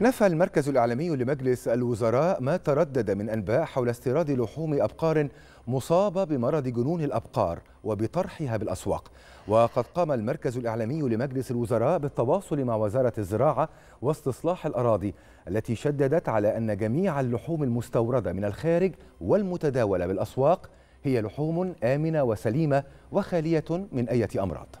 نفى المركز الإعلامي لمجلس الوزراء ما تردد من أنباء حول استيراد لحوم أبقار مصابة بمرض جنون الأبقار وبطرحها بالأسواق وقد قام المركز الإعلامي لمجلس الوزراء بالتواصل مع وزارة الزراعة واستصلاح الأراضي التي شددت على أن جميع اللحوم المستوردة من الخارج والمتداولة بالأسواق هي لحوم آمنة وسليمة وخالية من أي أمراض